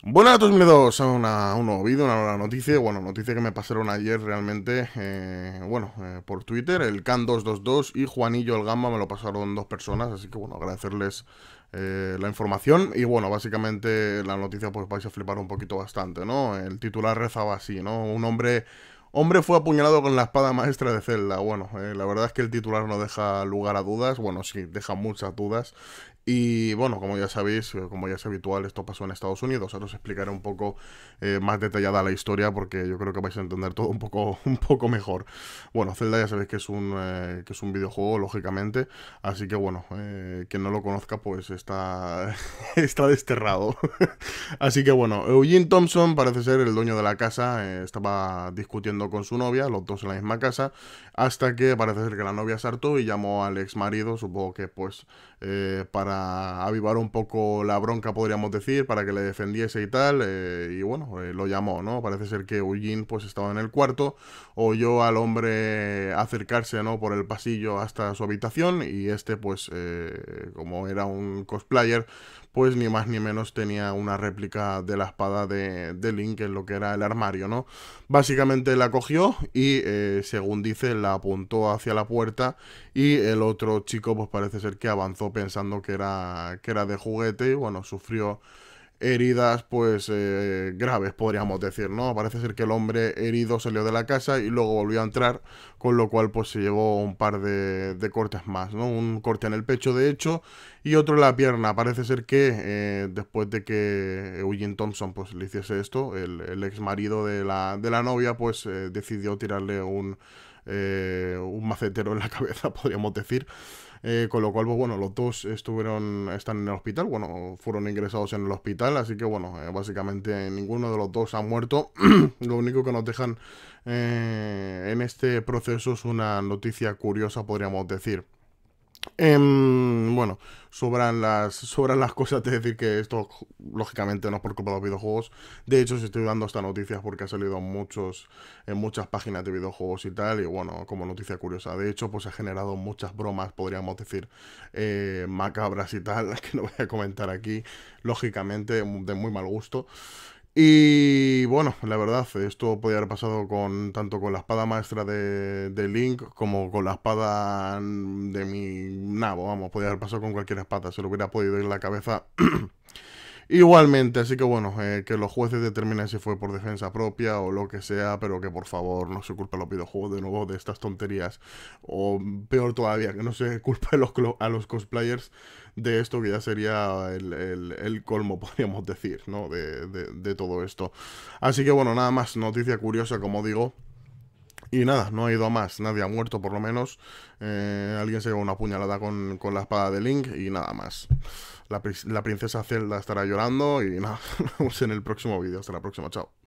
Buenas a todos, bienvenidos a, un nuevo vídeo, una nueva noticia. Bueno, noticia que me pasaron ayer realmente, eh, bueno, eh, por Twitter. El Can222 y Juanillo el Gamba me lo pasaron dos personas, así que bueno, agradecerles eh, la información. Y bueno, básicamente la noticia pues vais a flipar un poquito bastante, ¿no? El titular rezaba así, ¿no? Un hombre Hombre fue apuñalado con la espada maestra de Zelda. Bueno, eh, la verdad es que el titular no deja lugar a dudas. Bueno, sí, deja muchas dudas. Y bueno, como ya sabéis, eh, como ya es habitual, esto pasó en Estados Unidos. Ahora os explicaré un poco eh, más detallada la historia porque yo creo que vais a entender todo un poco, un poco mejor. Bueno, Zelda ya sabéis que es un, que es un videojuego, lógicamente. Así que bueno, quien no lo conozca pues está, está desterrado. así que bueno, Eugene Thompson parece ser el dueño de la casa. estaba discutiendo con su novia, los dos en la misma casa, hasta que parece ser que la novia se y llamó al ex marido, supongo que pues eh, para avivar un poco la bronca, podríamos decir, para que le defendiese y tal, eh, y bueno, eh, lo llamó, ¿no? Parece ser que Eugene pues estaba en el cuarto, oyó al hombre acercarse, ¿no? Por el pasillo hasta su habitación y este pues, como era un cosplayer, pues ni más ni menos tenía una réplica de la espada de, de Link en lo que era el armario, ¿no? Básicamente la cogió y eh, según dice la apuntó hacia la puerta y el otro chico pues parece ser que avanzó pensando que era, que era de juguete y bueno, sufrió heridas pues eh, graves, podríamos decir, ¿no? Parece ser que el hombre herido salió de la casa y luego volvió a entrar, con lo cual pues se llevó un par de, cortes más, ¿no? Un corte en el pecho de hecho y otro en la pierna. Parece ser que eh, después de que Eugene Thompson pues le hiciese esto, el, ex marido de la, de la novia pues eh, decidió tirarle un, un macetero en la cabeza, podríamos decir. Eh, con lo cual, pues, bueno, los dos estuvieron, están en el hospital, bueno, fueron ingresados en el hospital, así que bueno, eh, básicamente ninguno de los dos ha muerto, lo único que nos dejan eh, en este proceso es una noticia curiosa, podríamos decir. Em, bueno, sobran las, sobran las cosas de decir que esto, lógicamente, no es por culpa de los videojuegos. De hecho, os estoy dando esta noticia porque ha salido muchos, en muchas páginas de videojuegos y tal. Y bueno, como noticia curiosa, de hecho, pues ha generado muchas bromas, podríamos decir, eh, macabras y tal, que no voy a comentar aquí, lógicamente, de muy mal gusto. Y bueno, la verdad, esto podría haber pasado con tanto con la espada maestra de, de Link como con la espada de mi nabo, vamos, podía haber pasado con cualquier espada, se lo hubiera podido ir la cabeza Igualmente, así que bueno, eh, que los jueces determinen si fue por defensa propia o lo que sea, pero que por favor no se culpe a los videojuegos de nuevo de estas tonterías. O peor todavía, que no se culpe a los, a los cosplayers de esto, que ya sería el, colmo, podríamos decir, ¿no? De, de todo esto. Así que bueno, nada más, noticia curiosa, como digo. Y nada, no ha ido a más, nadie ha muerto por lo menos. Eh, alguien se llevó una puñalada con, la espada de Link y nada más. La, la princesa Zelda estará llorando y nada, nos vemos en el próximo vídeo. Hasta la próxima, chao.